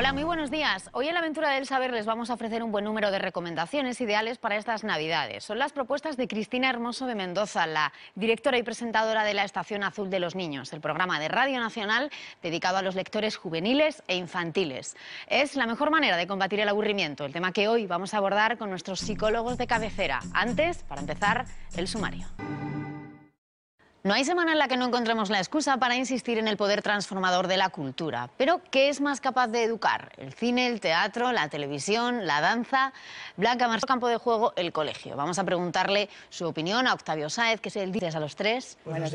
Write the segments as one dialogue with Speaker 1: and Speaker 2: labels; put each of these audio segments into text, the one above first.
Speaker 1: Hola, muy buenos días. Hoy en la Aventura del Saber les vamos a ofrecer un buen número de recomendaciones ideales para estas Navidades. Son las propuestas de Cristina Hermoso de Mendoza, la directora y presentadora de la Estación Azul de los Niños, el programa de Radio Nacional dedicado a los lectores juveniles e infantiles. Es la mejor manera de combatir el aburrimiento, el tema que hoy vamos a abordar con nuestros psicólogos de cabecera. Antes, para empezar, el sumario. No hay semana en la que no encontremos la excusa para insistir en el poder transformador de la cultura. Pero, ¿qué es más capaz de educar? ¿El cine, el teatro, la televisión, la danza? Blanca Marzo, campo de juego, el colegio. Vamos a preguntarle su opinión a Octavio Sáez, que es el día a los tres. Buenos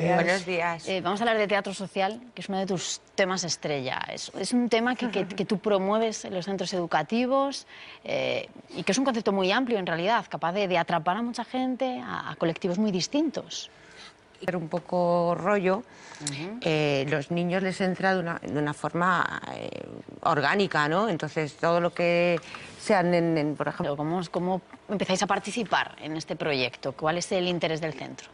Speaker 1: días. Eh, vamos a hablar de teatro social, que es uno de tus temas estrella. Es, un tema que, que, tú promueves en los centros educativos eh, y que es un concepto muy amplio, en realidad, capaz de, atrapar a mucha gente, a colectivos muy distintos un poco rollo, eh, los niños les entra de una, de una forma eh, orgánica, ¿no? Entonces, todo lo que sean, en, por ejemplo... ¿Cómo, empezáis a participar en este proyecto? ¿Cuál es el interés del centro?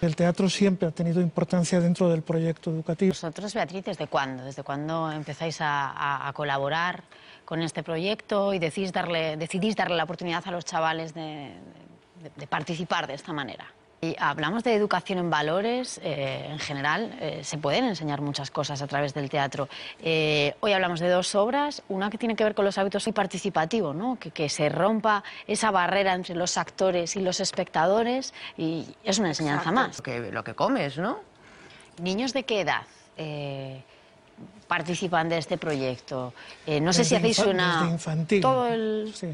Speaker 1: El teatro siempre ha tenido importancia dentro del proyecto educativo. Vosotros, Beatriz, ¿desde cuándo? ¿Desde cuándo empezáis a, colaborar con este proyecto y decidís darle, decidís darle la oportunidad a los chavales de participar de esta manera? Y hablamos de educación en valores, eh, en general, eh, se pueden enseñar muchas cosas a través del teatro. Eh, hoy hablamos de dos obras, una que tiene que ver con los hábitos y participativo, ¿no? que, que, se rompa esa barrera entre los actores y los espectadores, y es una enseñanza más. Lo que, lo que comes, ¿no? ¿Niños de qué edad? participan de este proyecto. no sé si hacéis una... Desde infantil. Sí,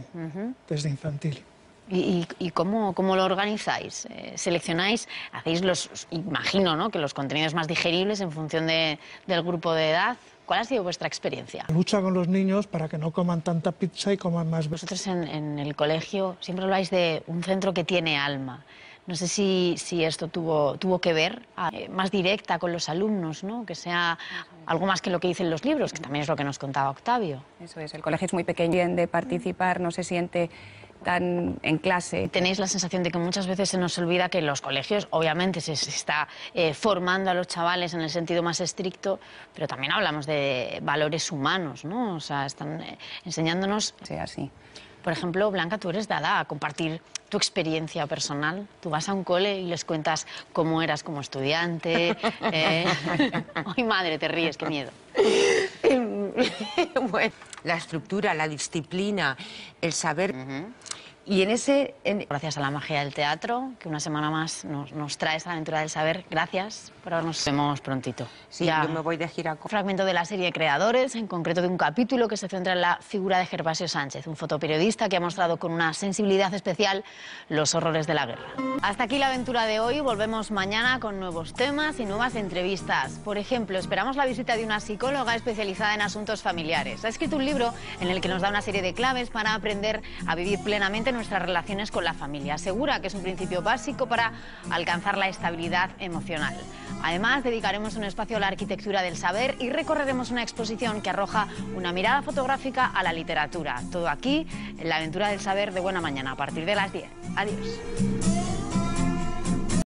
Speaker 1: desde infantil. ¿Y, cómo, cómo, lo organizáis? Eh, ¿Seleccionáis? ¿Hacéis los, imagino, ¿no? que los contenidos más digeribles en función de, del grupo de edad? ¿Cuál ha sido vuestra experiencia? Lucha con los niños para que no coman tanta pizza y coman más... Vosotros en, el colegio siempre habláis de un centro que tiene alma. No sé si, si, esto tuvo, tuvo que ver ah, eh, más directa con los alumnos, ¿no? que sea algo más que lo que dicen los libros, que también es lo que nos contaba Octavio. Eso es, el colegio es muy pequeño, de participar, no se siente en clase. ¿Tenéis la sensación de que muchas veces se nos olvida que los colegios, obviamente, se, está eh, formando a los chavales en el sentido más estricto, pero también hablamos de valores humanos, ¿no? O sea, están eh, enseñándonos. Sí, así. Por ejemplo, Blanca, tú eres dada a compartir tu experiencia personal. Tú vas a un cole y les cuentas cómo eras como estudiante. Eh. Ay, madre, te ríes, qué miedo. la estructura, la disciplina, el saber. Y en ese... Gracias a la magia del teatro, que una semana más nos, trae esa aventura del saber. Gracias por habernos... Vemos prontito. yo me voy de gira Fragmento de la serie Creadores, en concreto de un capítulo que se centra en la figura de Gervasio Sánchez, un fotoperiodista que ha mostrado con una sensibilidad especial los horrores de la guerra. Hasta aquí la aventura de hoy. Volvemos mañana con nuevos temas y nuevas entrevistas. Por ejemplo, esperamos la visita de una psicóloga especializada en asuntos familiares. Ha escrito un libro en el que nos da una serie de claves para aprender a vivir plenamente nuestras relaciones con la familia. Asegura que es un principio básico para alcanzar la estabilidad emocional. Además, dedicaremos un espacio a la arquitectura del saber y recorreremos una exposición que arroja una mirada fotográfica a la literatura. Todo aquí en la aventura del saber de Buena Mañana a partir de las 10. Adiós.